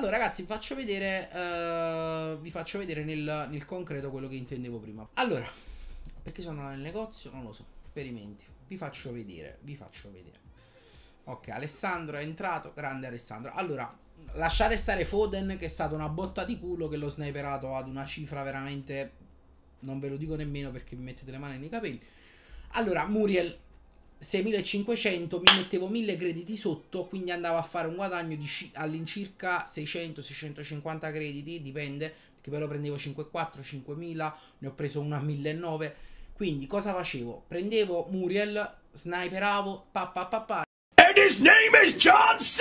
Allora ragazzi faccio vedere, uh, vi faccio vedere nel, nel concreto quello che intendevo prima. Allora, perché sono nel negozio? Non lo so, esperimenti. Vi faccio vedere, vi faccio vedere. Ok, Alessandro è entrato, grande Alessandro. Allora, lasciate stare Foden che è stata una botta di culo che l'ho sniperato ad una cifra veramente... Non ve lo dico nemmeno perché mi mettete le mani nei capelli. Allora, Muriel, 6500 mi mettevo 1000 crediti sotto quindi andavo a fare un guadagno di all'incirca 600 650 crediti dipende perché però prendevo 5.4 5000 ne ho preso una a 1.900 quindi cosa facevo prendevo Muriel sniperavo pa pa pa pa and his name is John C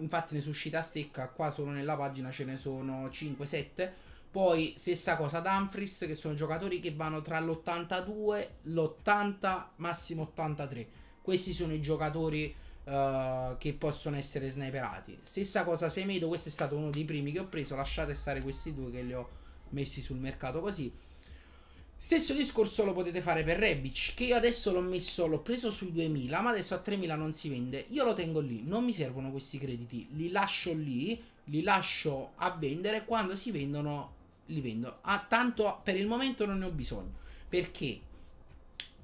infatti ne suscita stecca qua solo nella pagina ce ne sono 5 7 poi stessa cosa Dumfries, che sono giocatori che vanno tra l'82, l'80, massimo 83. Questi sono i giocatori uh, che possono essere sniperati. Stessa cosa Semedo, questo è stato uno dei primi che ho preso, lasciate stare questi due che li ho messi sul mercato così. Stesso discorso lo potete fare per Rebic, che io adesso l'ho messo, l'ho preso sui 2000, ma adesso a 3000 non si vende. Io lo tengo lì, non mi servono questi crediti, li lascio lì, li lascio a vendere quando si vendono li vendo. Ah, tanto per il momento non ne ho bisogno. Perché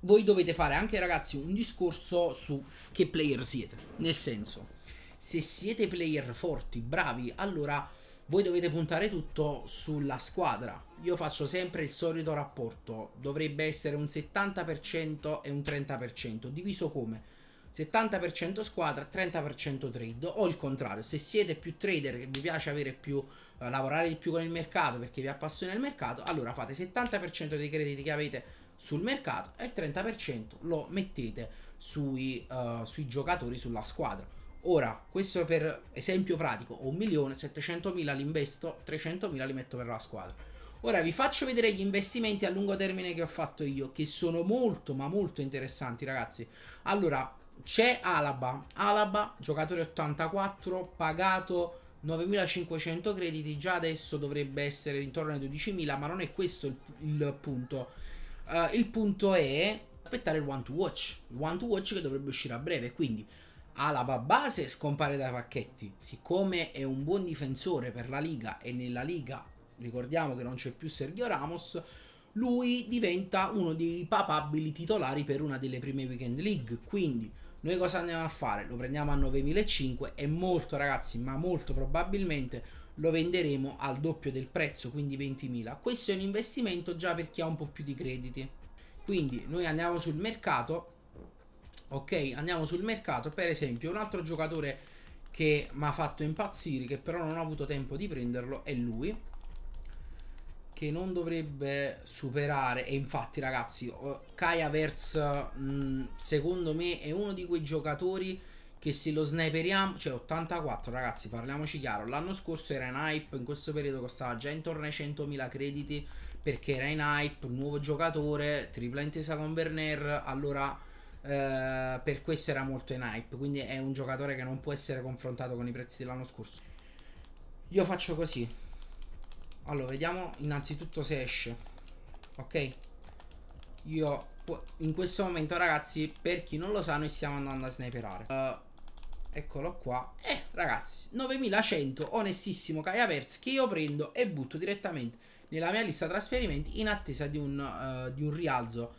voi dovete fare anche, ragazzi, un discorso su che player siete. Nel senso, se siete player forti, bravi, allora voi dovete puntare tutto sulla squadra. Io faccio sempre il solito rapporto, dovrebbe essere un 70% e un 30%, diviso come? 70% squadra, 30% trade o il contrario. Se siete più trader che vi piace avere più eh, lavorare di più con il mercato perché vi appassiona il mercato, allora fate 70% dei crediti che avete sul mercato e il 30% lo mettete sui, uh, sui giocatori sulla squadra. Ora, questo per esempio pratico, ho 1.700.000 li investo, 300.000 li metto per la squadra. Ora vi faccio vedere gli investimenti a lungo termine che ho fatto io, che sono molto ma molto interessanti ragazzi. Allora, c'è Alaba, Alaba, giocatore 84, pagato 9.500 crediti, già adesso dovrebbe essere intorno ai 12.000, ma non è questo il, il punto. Uh, il punto è aspettare il One to Watch, il One to Watch che dovrebbe uscire a breve, quindi Alaba base scompare dai pacchetti, siccome è un buon difensore per la Liga e nella Liga ricordiamo che non c'è più Sergio Ramos, lui diventa uno dei papabili titolari per una delle prime weekend league, quindi noi cosa andiamo a fare? Lo prendiamo a 9.500 e molto ragazzi, ma molto probabilmente lo venderemo al doppio del prezzo, quindi 20.000. Questo è un investimento già per chi ha un po' più di crediti. Quindi noi andiamo sul mercato, ok? Andiamo sul mercato, per esempio un altro giocatore che mi ha fatto impazzire, che però non ho avuto tempo di prenderlo, è lui che non dovrebbe superare e infatti ragazzi Kaya Havertz mm, secondo me è uno di quei giocatori che se lo sniperiamo cioè 84 ragazzi parliamoci chiaro l'anno scorso era in hype in questo periodo costava già intorno ai 100.000 crediti perché era in hype nuovo giocatore tripla intesa con Werner allora eh, per questo era molto in hype quindi è un giocatore che non può essere confrontato con i prezzi dell'anno scorso io faccio così allora, vediamo innanzitutto se esce. Ok? Io in questo momento, ragazzi, per chi non lo sa, noi stiamo andando a sniperare. Uh, eccolo qua. Eh, ragazzi, 9100, onestissimo Kayaverz, che io prendo e butto direttamente nella mia lista trasferimenti in attesa di un, uh, di un rialzo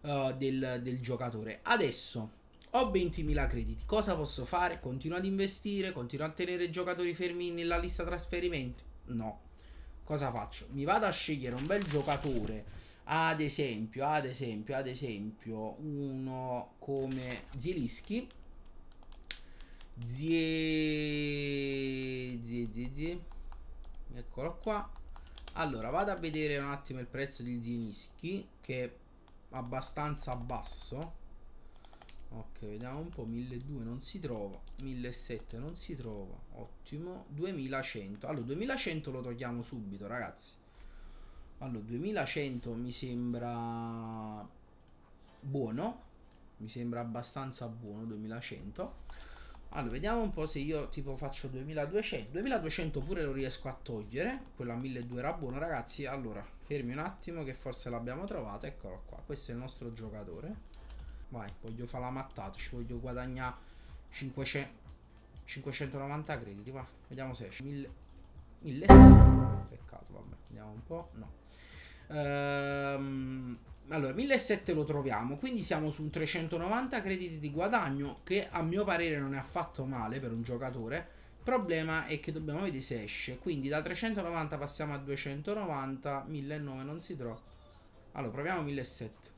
uh, del, del giocatore. Adesso ho 20.000 crediti, cosa posso fare? Continuo ad investire, continuo a tenere i giocatori fermi nella lista trasferimenti? No, cosa faccio? Mi vado a scegliere un bel giocatore ad esempio, ad esempio, ad esempio, uno come Zielinski. Zie... Zie, zie, zie. Eccolo qua. Allora, vado a vedere un attimo il prezzo di Zielinski, che è abbastanza basso ok vediamo un po' 1200 non si trova 1700 non si trova ottimo 2100 allora 2100 lo togliamo subito ragazzi allora 2100 mi sembra buono mi sembra abbastanza buono 2100 allora vediamo un po' se io tipo faccio 2200 2200 pure lo riesco a togliere quella 1200 era buono ragazzi allora fermi un attimo che forse l'abbiamo trovata eccolo qua questo è il nostro giocatore Vai, voglio fare la mattata, ci voglio guadagnare 500 590 crediti, va. Vediamo se esce 1000 1700. Peccato, vabbè, vediamo un po'. No. Ehm allora 1700 lo troviamo quindi siamo su un 390 crediti di guadagno che a mio parere non è affatto male per un giocatore problema è che dobbiamo vedere se esce quindi da 390 passiamo a 290 1900 non si trova allora proviamo 1700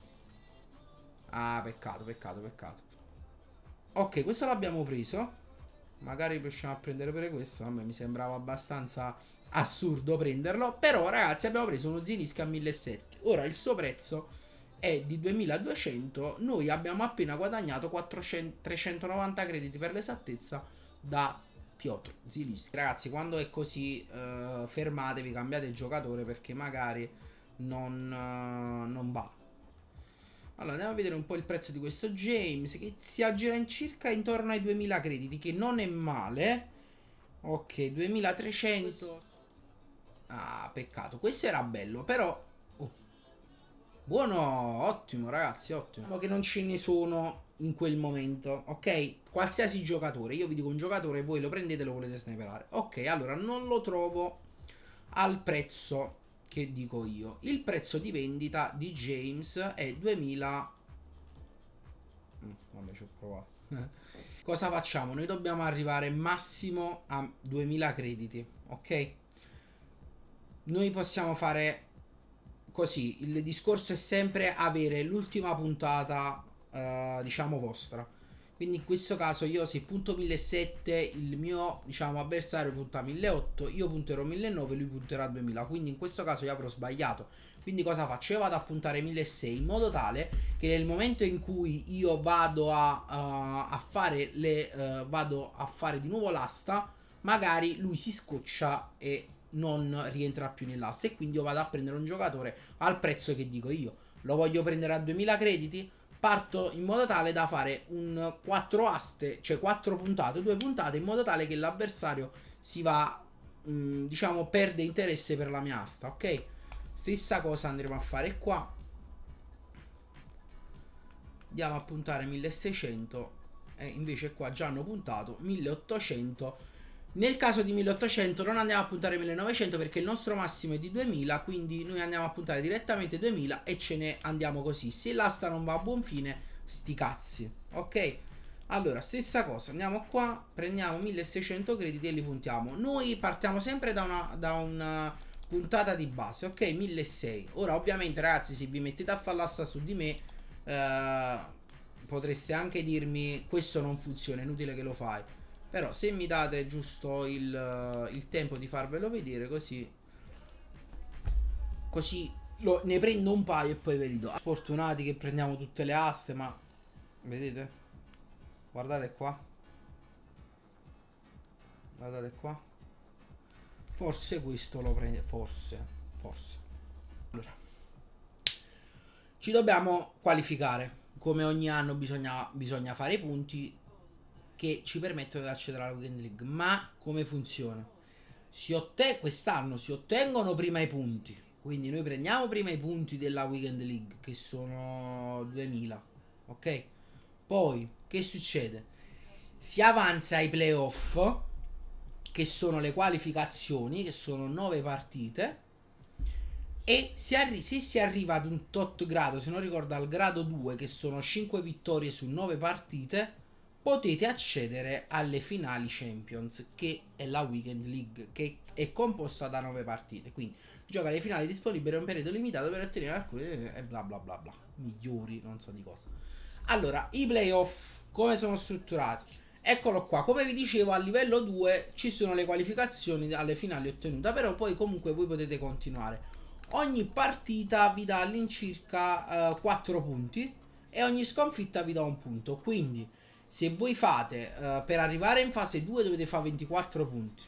Ah, peccato, peccato, peccato. Ok, questo l'abbiamo preso. Magari riusciamo a prendere pure questo. A me mi sembrava abbastanza assurdo prenderlo. Però, ragazzi, abbiamo preso uno Zinisca a 1700. Ora il suo prezzo è di 2200. Noi abbiamo appena guadagnato 400, 390 crediti per l'esattezza da Piotr Zilischi. Ragazzi, quando è così, eh, fermatevi, cambiate il giocatore perché magari non, eh, non va. Allora andiamo a vedere un po' il prezzo di questo James che si aggira in circa intorno ai 2000 crediti che non è male. Ok, 2300. Questo... Ah, peccato. Questo era bello, però oh. Buono, ottimo ragazzi, ottimo. Ma diciamo che non ce ne sono in quel momento, ok? Qualsiasi giocatore, io vi dico un giocatore, voi lo prendete e lo volete sniperare. Ok, allora non lo trovo al prezzo che dico io. Il prezzo di vendita di James è 2000... Mm, vabbè, ci ho provato. Cosa facciamo? Noi dobbiamo arrivare massimo a 2000 crediti, ok? Noi possiamo fare così, il discorso è sempre avere l'ultima puntata, eh, diciamo, vostra quindi in questo caso io se punto 1.700 il mio diciamo, avversario punta 1.800 io punterò 1.900 lui punterà 2.000 quindi in questo caso io avrò sbagliato quindi cosa faccio? Io vado a puntare 1.600 in modo tale che nel momento in cui io vado a, uh, a fare le, uh, vado a fare di nuovo l'asta magari lui si scoccia e non rientra più nell'asta e quindi io vado a prendere un giocatore al prezzo che dico io lo voglio prendere a 2000 crediti parto in modo tale da fare un 4 aste, cioè 4 puntate, 2 puntate, in modo tale che l'avversario si va, mh, mm, diciamo, perde interesse per la mia asta, ok? Stessa cosa andremo a fare qua. Andiamo a puntare 1600 e invece qua già hanno puntato 1800 nel caso di 1800 non andiamo a puntare 1900 perché il nostro massimo è di 2000, quindi noi andiamo a puntare direttamente 2000 e ce ne andiamo così. Se l'asta non va a buon fine, sti cazzi, ok? Allora, stessa cosa, andiamo qua, prendiamo 1600 crediti e li puntiamo. Noi partiamo sempre da una, da una eh, puntata di base, ok? 1600. Ora, ovviamente, ragazzi, se vi mettete a fare l'asta su di me, eh, potreste anche dirmi questo non funziona, è inutile che lo fai però se mi date giusto il, il tempo di farvelo vedere così Così lo, ne prendo un paio e poi ve li do Sfortunati che prendiamo tutte le asse ma Vedete? Guardate qua Guardate qua Forse questo lo prende Forse Forse Allora Ci dobbiamo qualificare Come ogni anno bisogna, bisogna fare i punti che ci permettono di accedere alla Weekend League. Ma come funziona? Si otte- quest'anno si ottengono prima i punti. Quindi noi prendiamo prima i punti della Weekend League, che sono 2000. Ok? Poi, che succede? Si avanza ai playoff, che sono le qualificazioni, che sono 9 partite. E si arri- se si arriva ad un tot grado, se non ricordo al grado 2, che sono 5 vittorie su 9 partite, potete accedere alle finali Champions, che è la Weekend League, che è composta da 9 partite. Quindi gioca le finali disponibili per un periodo limitato per ottenere alcune e bla bla bla bla. Migliori, non so di cosa. Allora, i playoff come sono strutturati? Eccolo qua, come vi dicevo a livello 2 ci sono le qualificazioni alle finali ottenute, però poi comunque voi potete continuare. Ogni partita vi dà all'incirca eh, 4 punti e ogni sconfitta vi dà un punto, quindi se voi fate uh, per arrivare in fase 2 dovete fare 24 punti.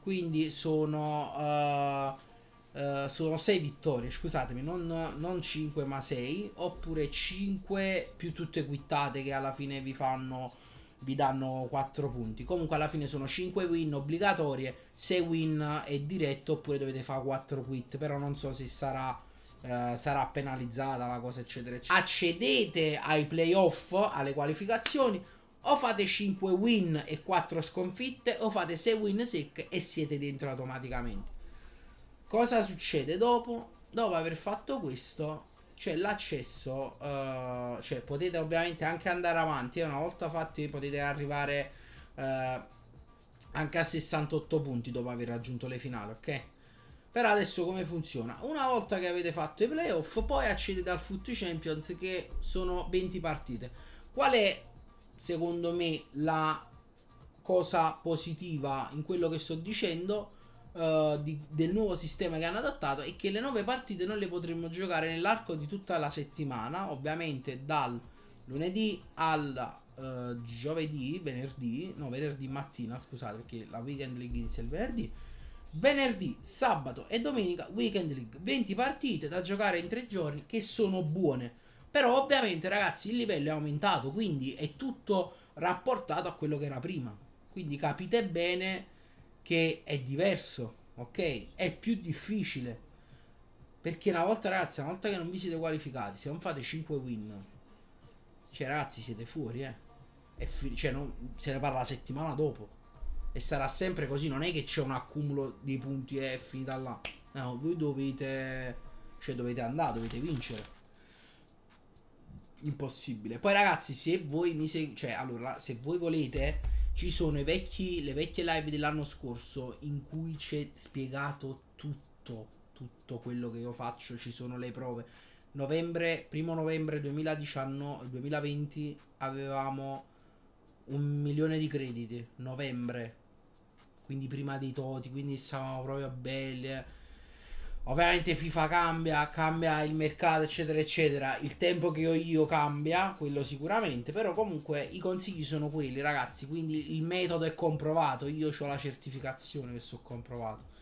Quindi sono, uh, uh, sono 6 vittorie, scusatemi, non, non, 5 ma 6. Oppure 5 più tutte quittate che alla fine vi fanno vi danno 4 punti. Comunque alla fine sono 5 win obbligatorie, se win è diretto oppure dovete fare 4 quit, però non so se sarà eh, sarà penalizzata la cosa, eccetera, eccetera. Accedete ai playoff, alle qualificazioni, o fate 5 win e 4 sconfitte, o fate 6 win secche e siete dentro automaticamente. Cosa succede dopo? Dopo aver fatto questo, c'è l'accesso, eh, cioè potete ovviamente anche andare avanti, una volta fatti potete arrivare eh, anche a 68 punti dopo aver raggiunto le finali, ok? Però adesso come funziona? Una volta che avete fatto i playoff, poi accedete al Foot Champions che sono 20 partite. Qual è, secondo me, la cosa positiva in quello che sto dicendo uh, di, del nuovo sistema che hanno adattato? È che le 9 partite noi le potremmo giocare nell'arco di tutta la settimana, ovviamente dal lunedì al uh, giovedì, venerdì, no venerdì mattina, scusate perché la weekend league inizia il venerdì Venerdì, sabato e domenica Weekend League, 20 partite da giocare in tre giorni che sono buone. Però ovviamente ragazzi il livello è aumentato, quindi è tutto rapportato a quello che era prima. Quindi capite bene che è diverso, ok? È più difficile. Perché una volta ragazzi, una volta che non vi siete qualificati, se non fate 5 win, cioè ragazzi siete fuori, eh. E cioè, non, se ne parla la settimana dopo. E sarà sempre così, non è che c'è un accumulo di punti e eh, è finita là. No, eh, voi dovete... Cioè dovete andare, dovete vincere. Impossibile. Poi ragazzi, se voi mi seguite... Cioè, allora, se voi volete... Ci sono i vecchi, le vecchie live dell'anno scorso in cui c'è spiegato tutto, tutto quello che io faccio, ci sono le prove. Novembre, primo novembre 2019, 2020 avevamo un milione di crediti. Novembre quindi prima dei toti, quindi stavamo proprio belli. Eh. Ovviamente FIFA cambia, cambia il mercato, eccetera, eccetera. Il tempo che ho io cambia, quello sicuramente. Però comunque i consigli sono quelli, ragazzi. Quindi il metodo è comprovato. Io ho la certificazione che sono comprovato.